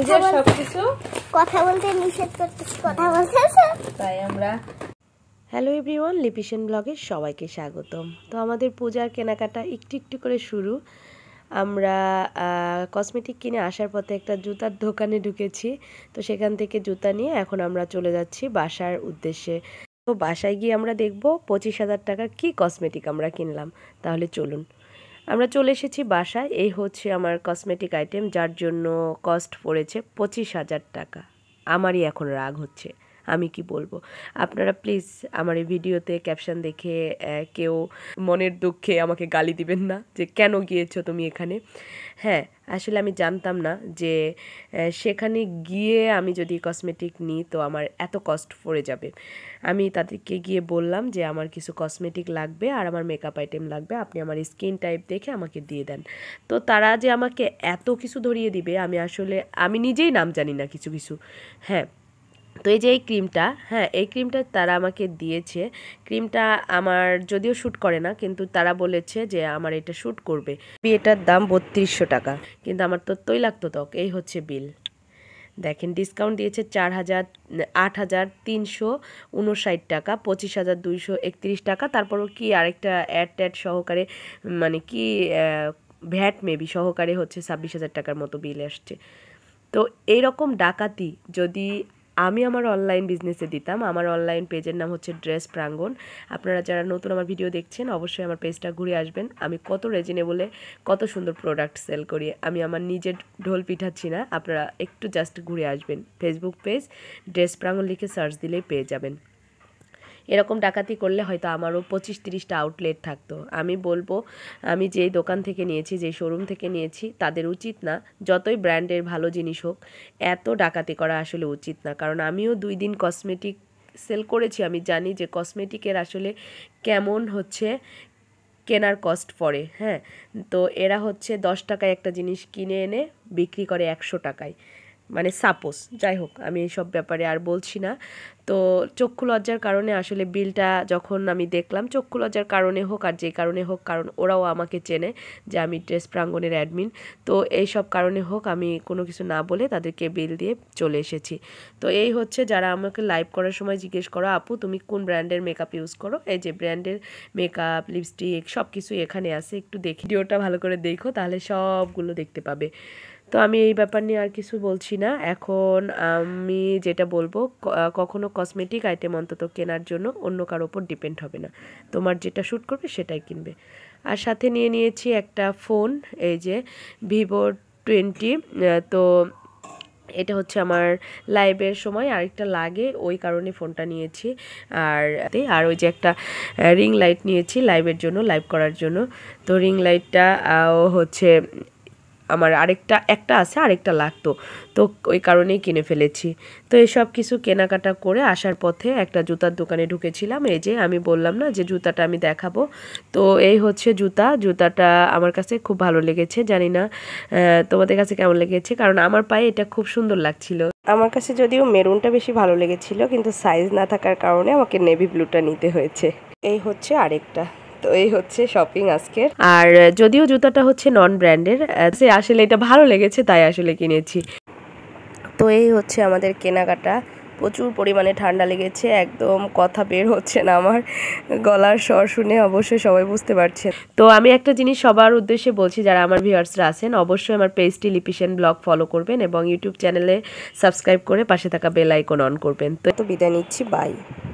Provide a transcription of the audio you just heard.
তাই আমরা hello everyone লিপিশন ব্লগে সবাইকে স্বাগতম তো আমাদের পূজার কেনাকাটা একটু একটু করে শুরু আমরা কসমেটিক কিনে আসার পথে একটা জুতার দোকানে ঢুকেছি তো সেখান থেকে জুতা নিয়ে এখন আমরা চলে যাচ্ছি বাসার উদ্দেশ্যে তো বাসায় গিয়ে আমরা দেখব পঁচিশ হাজার টাকার কী কসমেটিক আমরা কিনলাম তাহলে চলুন আমরা চলে এসেছি বাসায় এই হচ্ছে আমার কসমেটিক আইটেম যার জন্য কস্ট পড়েছে পঁচিশ হাজার টাকা আমারই এখন রাগ হচ্ছে আমি কি বলবো আপনারা প্লিজ আমার এই ভিডিওতে ক্যাপশন দেখে কেউ মনের দুঃখে আমাকে গালি দিবেন না যে কেন গিয়েছো তুমি এখানে হ্যাঁ আসলে আমি জানতাম না যে সেখানে গিয়ে আমি যদি কসমেটিক নিই তো আমার এত কস্ট পড়ে যাবে আমি তাদেরকে গিয়ে বললাম যে আমার কিছু কসমেটিক লাগবে আর আমার মেকআপ আইটেম লাগবে আপনি আমার স্কিন টাইপ দেখে আমাকে দিয়ে দেন তো তারা যে আমাকে এত কিছু ধরিয়ে দিবে আমি আসলে আমি নিজেই নাম জানি না কিছু কিছু হ্যাঁ তো এই যে এই ক্রিমটা হ্যাঁ এই ক্রিমটা তারা আমাকে দিয়েছে ক্রিমটা আমার যদিও শ্যুট করে না কিন্তু তারা বলেছে যে আমার এটা শ্যুট করবে এটার দাম বত্রিশশো টাকা কিন্তু আমার তো তৈলাক্ত ত্বক এই হচ্ছে বিল দেখেন ডিসকাউন্ট দিয়েছে চার হাজার আট হাজার তিনশো উনষাট টাকা পঁচিশ হাজার দুইশো একত্রিশ টাকা তারপরও কি আরেকটা অ্যাড ট্যাড সহকারে মানে কি ভ্যাট মেবি সহকারে হচ্ছে ছাব্বিশ হাজার টাকার মতো বিল আসছে তো এইরকম ডাকাতি যদি আমি আমার অনলাইন বিজনেসে দিতাম আমার অনলাইন পেজের নাম হচ্ছে ড্রেস প্রাঙ্গণ আপনারা যারা নতুন আমার ভিডিও দেখছেন অবশ্যই আমার পেজটা ঘুরে আসবেন আমি কত রেজিনেবলে কত সুন্দর প্রোডাক্ট সেল করি আমি আমার নিজের ঢোল পিঠাচ্ছি না আপনারা একটু জাস্ট ঘুরে আসবেন ফেসবুক পেজ ড্রেস প্রাঙ্গন লিখে সার্চ দিলেই পেয়ে যাবেন এরকম ডাকাতি করলে হয়তো আমারও পঁচিশ তিরিশটা আউটলেট থাকতো আমি বলবো আমি যেই দোকান থেকে নিয়েছি যেই শোরুম থেকে নিয়েছি তাদের উচিত না যতই ব্র্যান্ডের ভালো জিনিস হোক এত ডাকাতি করা আসলে উচিত না কারণ আমিও দুই দিন কসমেটিক সেল করেছি আমি জানি যে কসমেটিকের আসলে কেমন হচ্ছে কেনার কস্ট পড়ে হ্যাঁ তো এরা হচ্ছে দশ টাকায় একটা জিনিস কিনে এনে বিক্রি করে একশো টাকায় মানে সাপোজ যাই হোক আমি এইসব ব্যাপারে আর বলছি না তো চক্ষু লজ্জার কারণে আসলে বিলটা যখন আমি দেখলাম চক্ষু লজ্জার কারণে হোক আর যে কারণে হোক কারণ ওরাও আমাকে চেনে যে আমি ড্রেস প্রাঙ্গণের অ্যাডমিন তো এই সব কারণে হোক আমি কোনো কিছু না বলে তাদেরকে বিল দিয়ে চলে এসেছি তো এই হচ্ছে যারা আমাকে লাইভ করার সময় জিজ্ঞেস করো আপু তুমি কোন ব্র্যান্ডের মেকআপ ইউজ করো এই যে ব্র্যান্ডের মেকআপ লিপস্টিক সব কিছু এখানে আছে একটু দেখি ভিডিওটা ভালো করে দেখো তাহলে সবগুলো দেখতে পাবে তো আমি এই ব্যাপার নিয়ে আর কিছু বলছি না এখন আমি যেটা বলবো কখনো কসমেটিক আইটেম অন্তত কেনার জন্য অন্য কারোর ওপর ডিপেন্ড হবে না তোমার যেটা শ্যুট করবে সেটাই কিনবে আর সাথে নিয়ে নিয়েছি একটা ফোন এই যে ভিভো টোয়েন্টি তো এটা হচ্ছে আমার লাইভের সময় আরেকটা লাগে ওই কারণে ফোনটা নিয়েছি আর আর ওই যে একটা রিং লাইট নিয়েছি লাইভের জন্য লাইভ করার জন্য তো রিং লাইটটা হচ্ছে আমার আরেকটা একটা আছে আরেকটা লাগতো তো ওই কারণেই কিনে ফেলেছি তো এসব কিছু কেনাকাটা করে আসার পথে একটা জুতার দোকানে ঢুকেছিলাম এই যে আমি বললাম না যে জুতাটা আমি দেখাবো তো এই হচ্ছে জুতা জুতাটা আমার কাছে খুব ভালো লেগেছে জানি না তোমাদের কাছে কেমন লেগেছে কারণ আমার পায়ে এটা খুব সুন্দর লাগছিল আমার কাছে যদিও মেরুনটা বেশি ভালো লেগেছিল কিন্তু সাইজ না থাকার কারণে আমাকে নেভি ব্লুটা নিতে হয়েছে এই হচ্ছে আরেকটা তো এই হচ্ছে শপিং আজকে আর যদিও জুতাটা হচ্ছে নন ব্র্যান্ডের সে আসলে এটা ভালো লেগেছে তাই আসলে কিনেছি তো এই হচ্ছে আমাদের কেনাকাটা প্রচুর পরিমাণে ঠান্ডা লেগেছে একদম কথা বের হচ্ছে না আমার গলার স্বর শুনে অবশ্যই সবাই বুঝতে পারছে তো আমি একটা জিনিস সবার উদ্দেশ্যে বলছি যারা আমার ভিউয়ার্সরা আছেন অবশ্যই আমার পেজটি লিপিশন ব্লগ ফলো করবেন এবং ইউটিউব চ্যানেলে সাবস্ক্রাইব করে পাশে থাকা বেল আইকন অন করবেন তো বিদায় নিচ্ছি বাই